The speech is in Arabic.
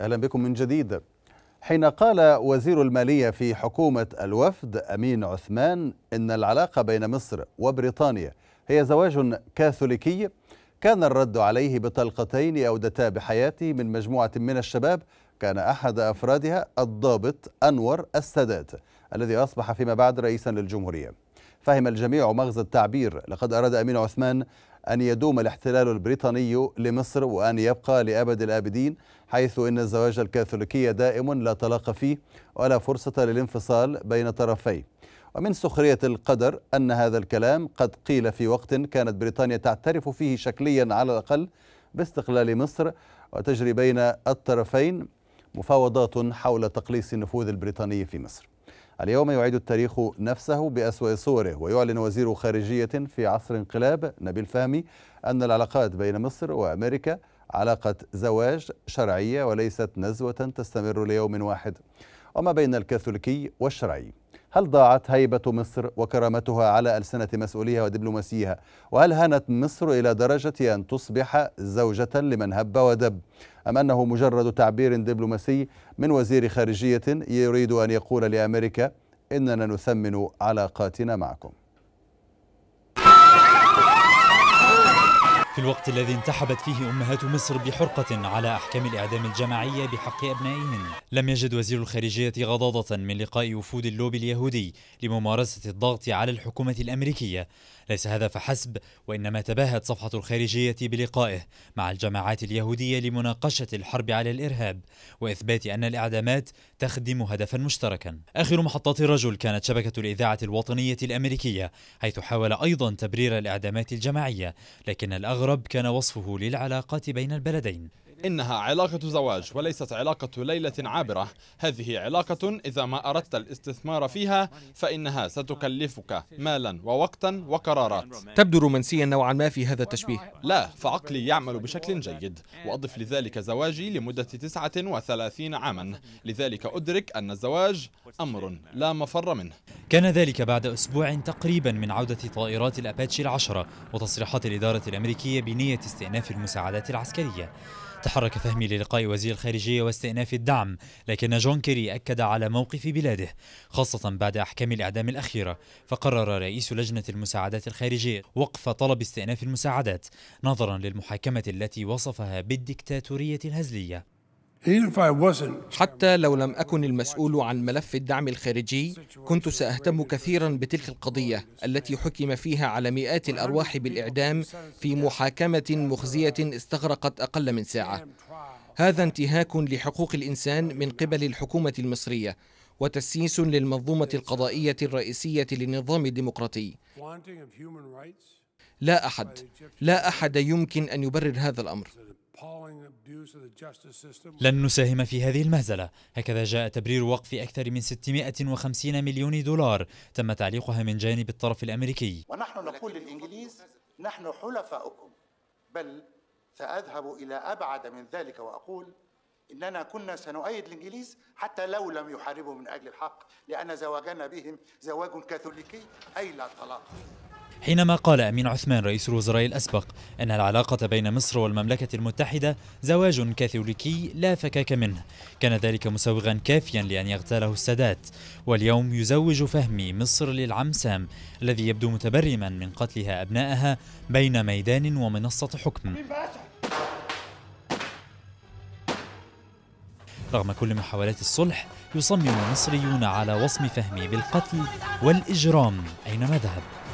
أهلا بكم من جديد حين قال وزير المالية في حكومة الوفد أمين عثمان إن العلاقة بين مصر وبريطانيا هي زواج كاثوليكي كان الرد عليه بطلقتين أودتا بحياته من مجموعة من الشباب كان أحد أفرادها الضابط أنور السادات الذي أصبح فيما بعد رئيسا للجمهورية فهم الجميع مغزى التعبير لقد أراد أمين عثمان أن يدوم الاحتلال البريطاني لمصر وأن يبقى لأبد الآبدين حيث إن الزواج الكاثوليكي دائم لا طلاق فيه ولا فرصة للانفصال بين طرفيه ومن سخرية القدر أن هذا الكلام قد قيل في وقت كانت بريطانيا تعترف فيه شكليا على الأقل باستقلال مصر وتجري بين الطرفين مفاوضات حول تقليص النفوذ البريطاني في مصر اليوم يعيد التاريخ نفسه بأسوأ صوره ويعلن وزير خارجية في عصر انقلاب نبيل فهمي أن العلاقات بين مصر وأمريكا علاقة زواج شرعية وليست نزوة تستمر ليوم واحد وما بين الكاثوليكي والشرعي هل ضاعت هيبة مصر وكرامتها على ألسنة مسؤوليها ودبلوماسيها؟ وهل هانت مصر إلى درجة أن تصبح زوجة لمن هب ودب؟ أم أنه مجرد تعبير دبلوماسي من وزير خارجية يريد أن يقول لأمريكا إننا نثمن علاقاتنا معكم؟ في الوقت الذي انتحبت فيه أمهات مصر بحرقة على أحكام الإعدام الجماعية بحق أبنائهن لم يجد وزير الخارجية غضاضة من لقاء وفود اللوبي اليهودي لممارسة الضغط على الحكومة الأمريكية ليس هذا فحسب وإنما تباهت صفحة الخارجية بلقائه مع الجماعات اليهودية لمناقشة الحرب على الإرهاب وإثبات أن الإعدامات تخدم هدفا مشتركا آخر محطات الرجل كانت شبكة الإذاعة الوطنية الأمريكية حيث حاول أيضا تبرير الإعدامات الجماعية لكن الأغرب المغرب كان وصفه للعلاقات بين البلدين إنها علاقة زواج وليست علاقة ليلة عابرة هذه علاقة إذا ما أردت الاستثمار فيها فإنها ستكلفك مالا ووقتا وقرارات تبدو رومانسيا نوعا ما في هذا التشبيه لا فعقلي يعمل بشكل جيد وأضف لذلك زواجي لمدة 39 عاما لذلك أدرك أن الزواج أمر لا مفر منه كان ذلك بعد أسبوع تقريبا من عودة طائرات الأباتشي العشرة وتصريحات الإدارة الأمريكية بنية استئناف المساعدات العسكرية تحرك فهمي للقاء وزير الخارجية واستئناف الدعم لكن جون كيري أكد على موقف بلاده خاصة بعد أحكام الإعدام الأخيرة فقرر رئيس لجنة المساعدات الخارجية وقف طلب استئناف المساعدات نظرا للمحاكمة التي وصفها بالديكتاتورية الهزلية حتى لو لم أكن المسؤول عن ملف الدعم الخارجي كنت سأهتم كثيرا بتلك القضية التي حكم فيها على مئات الأرواح بالإعدام في محاكمة مخزية استغرقت أقل من ساعة هذا انتهاك لحقوق الإنسان من قبل الحكومة المصرية وتسييس للمنظومة القضائية الرئيسية للنظام الديمقراطي لا أحد لا أحد يمكن أن يبرر هذا الأمر لن نساهم في هذه المهزلة هكذا جاء تبرير وقف أكثر من 650 مليون دولار تم تعليقها من جانب الطرف الأمريكي ونحن نقول للإنجليز نحن حلفاؤكم بل سأذهب إلى أبعد من ذلك وأقول إننا كنا سنؤيد الإنجليز حتى لو لم يحاربوا من أجل الحق لأن زواجنا بهم زواج كاثوليكي أي لا طلاق حينما قال أمين عثمان رئيس الوزراء الأسبق أن العلاقة بين مصر والمملكة المتحدة زواج كاثوليكي لا فكاك منه كان ذلك مسوغا كافيا لأن يغتاله السادات واليوم يزوج فهمي مصر للعمسام الذي يبدو متبرما من قتلها أبنائها بين ميدان ومنصة حكم رغم كل محاولات الصلح يصمم المصريون على وصم فهمي بالقتل والإجرام أينما ذهب